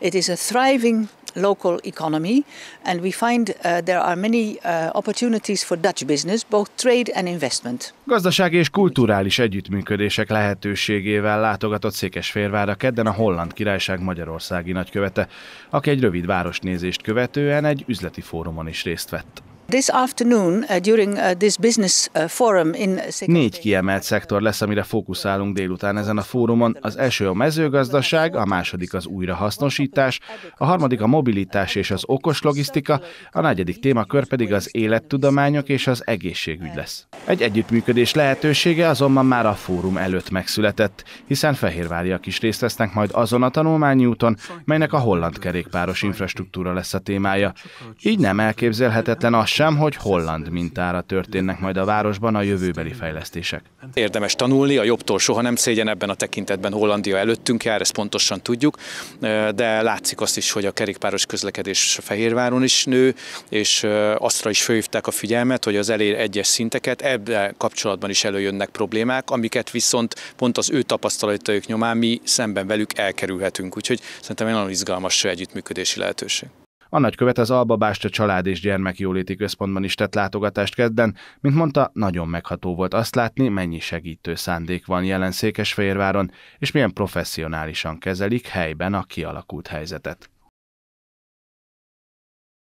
It is a thriving local economy, and we find uh, there are many uh, opportunities for Dutch business, both trade and investment. Gazdasági és kulturális együttműködések lehetőségével látogatott Székesférvárra kedden a Holland Királyság Magyarországi nagykövete, aki egy rövid városnézést követően egy üzleti fórumon is részt vett. Uh, uh, uh, Négy kiemelt szektor lesz, amire fókuszálunk délután ezen a fórumon. Az első a mezőgazdaság, a második az újrahasznosítás, a harmadik a mobilitás és az okos logisztika, a negyedik témakör pedig az élettudományok és az egészségügy lesz. Egy együttműködés lehetősége azonban már a fórum előtt megszületett, hiszen fehérváriak is részt vesznek majd azon a tanulmányi úton, melynek a holland kerékpáros infrastruktúra lesz a témája. Így nem elképzelhetetlen az sem, hogy holland mintára történnek majd a városban a jövőbeli fejlesztések. Érdemes tanulni, a jobbtól soha nem szégyen ebben a tekintetben Hollandia előttünk jár, ezt pontosan tudjuk, de látszik azt is, hogy a kerékpáros közlekedés Fehérváron is nő, és aztra is fölhívták a figyelmet, hogy az elér egyes szinteket, ebben kapcsolatban is előjönnek problémák, amiket viszont pont az ő tapasztalataik nyomán mi szemben velük elkerülhetünk. Úgyhogy szerintem egy nagyon izgalmas együttműködési lehetőség. A nagykövet az Básta Család és Gyermekjóléti Központban is tett látogatást kedden, mint mondta, nagyon megható volt azt látni, mennyi segítő szándék van jelen Székesfehérváron, és milyen professzionálisan kezelik helyben a kialakult helyzetet.